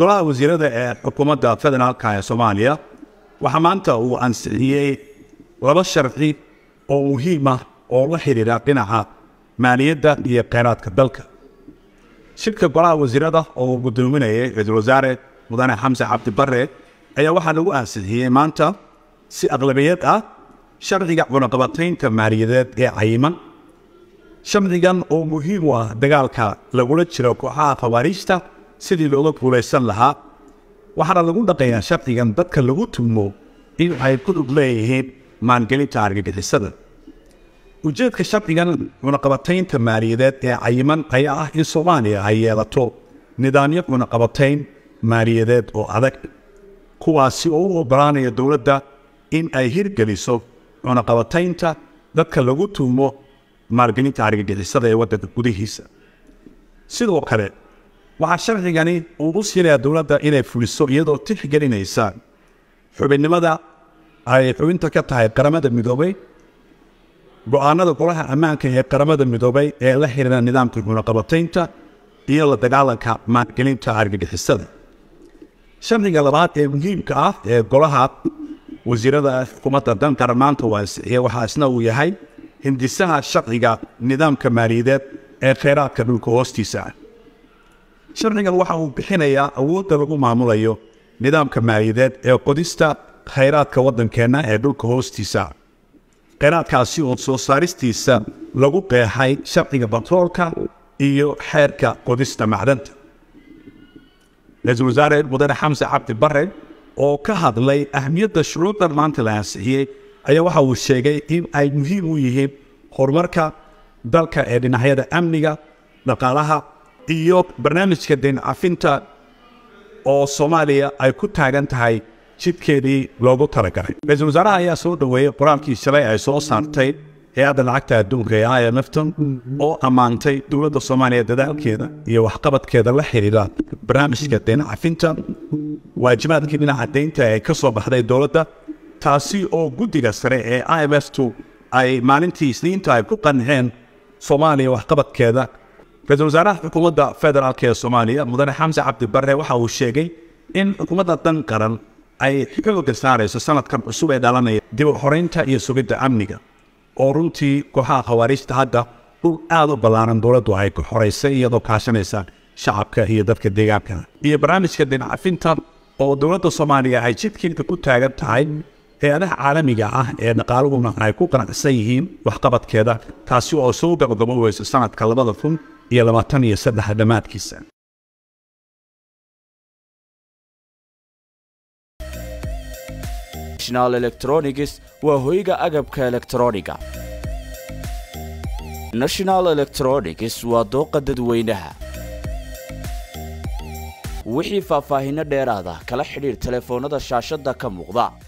golaha wasiirada ee xukuumadda federaalka ee soomaaliya waxaa maanta uu ansixiyey laba sharci oo muhiim ah oo la xidhiira dhinaca maaliyadda iyo kheyraadka dalka shirka golaha wasiirada oo uu gudoominayay ra-iisul wasaare mudane xamse cabdi ayaa waxaa lagu ansixiyey maanta si aqlabiyad ah sharciga cunaqabataynta maaliyadeed ee cayiman sharcigan oo muhiim u ah dagaalka lagula jiro kooxaha khawaariijta sidii looga guulaysan lahaa waxaana lagu dhaqayaa sharcigan dadka lagu tumo in ay ku dhug leeyihiin maangelinta argagixisada ujeedka sharcigan cunaqabataynta maaliyadeed ee cayiman ayaa ah in soomaaliya ay yeelato nidaamyo cunaqabatayn maaliyadeed oo adag kuwaasi oo u ogolaanaya dowladda in ay hirgeliso cunaqabataynta dadka lagu tuumo maalgelinta argagixisada ee waddanka gudihiisa sidoo kale waxaa sharcigani uu u siinaya dowladda inay fuliso iyadoo tixgelinaysa xubinnimada ay xubinta ka tahay qaramada midoobay go-aanada golaha ammaanka ee qaramada midoobay ee la xiriira nidaamka cunaqabataynta iyo la dagaalanka maalgelinta argagixisada sharciga labaad ee muhiimka ah ee golaha wasiirada xukuumadda danqara maanta waasixiye waxaa isna uu yahay hindisaha sharciga nidaamka maaliyadeed ee kheyraadka dhulka hoostiisa ah sharcigan waxa uu bixinayaa awoodda lagu maamulayo nidaamka maaliyadeed ee qodista khayraadka waddankeenna ee dhulka hoostiisa khayraadkaasi oo soo saaristiisa lagu qeexay sharciga batroolka iyo xeerka qodista macdanta ra-iisul wasaare mudane xamse cabdi bare oo ka hadlay ahmiyadda shuruuddan maanta la ansixiyey ayaa waxa uu sheegay in ay muhiim u yihiin horumarka dalka ee dhinacyada amniga dhaqaalaha iyo barnaamijka deen cafinta oo soomaaliya ay ku taagan tahay jidkeedii loogu talagalay ra-iisul wasaaraha ayaa soo dhoweeyey qur shalay ay soo saartay hay-adda lacagta adduunka ee i m fton oo ammaantay dowladda soomaaliya dadaalkeeda iyo waxqabadkeeda la xidhiidha barnaamijka deen cafinta waajibaadkii dhinaca deynta ee ka soo baxday dowladda taasi oo guddiga sare ee i m f tu ay maalintii isniinta ay ku qanceen soomaaliya waxqabadkeeda ra-isul wasaaraha xukuumadda federaalk ee soomaaliya mudane xamse cabdibarre waxa uu sheegay in xukuumadda dan qaran ay xooga saarayso sanadkan cusub ee dhalanaya dib u horeynta iyo sugidda amniga oo runtii kooxaha khawaariijta hadda dhul aada u ballaaran dowladdu ay ku xoraysay iyadoo kaashanaysaan shacabka iyo dadka deegaanka iyo barnaamijka dinacafinta oo dowladda soomaaliya ay jidkiinka ku taagan tahay hay-adaha caalamiga ah ee dhaqaaluhuna ay ku qanacsan yihiin waxqabadkeeda taasi oo soo gabagaboweysa sanadka labada kun iyo labaatan iyo saddex dhammaadkiisa electronics waa hoyga agabka elektrooniga national electronics waa dooqa dadweynaha wixii faahfaahinno dheeraada kala xidhiir telefoonnada shaashadda ka muuqda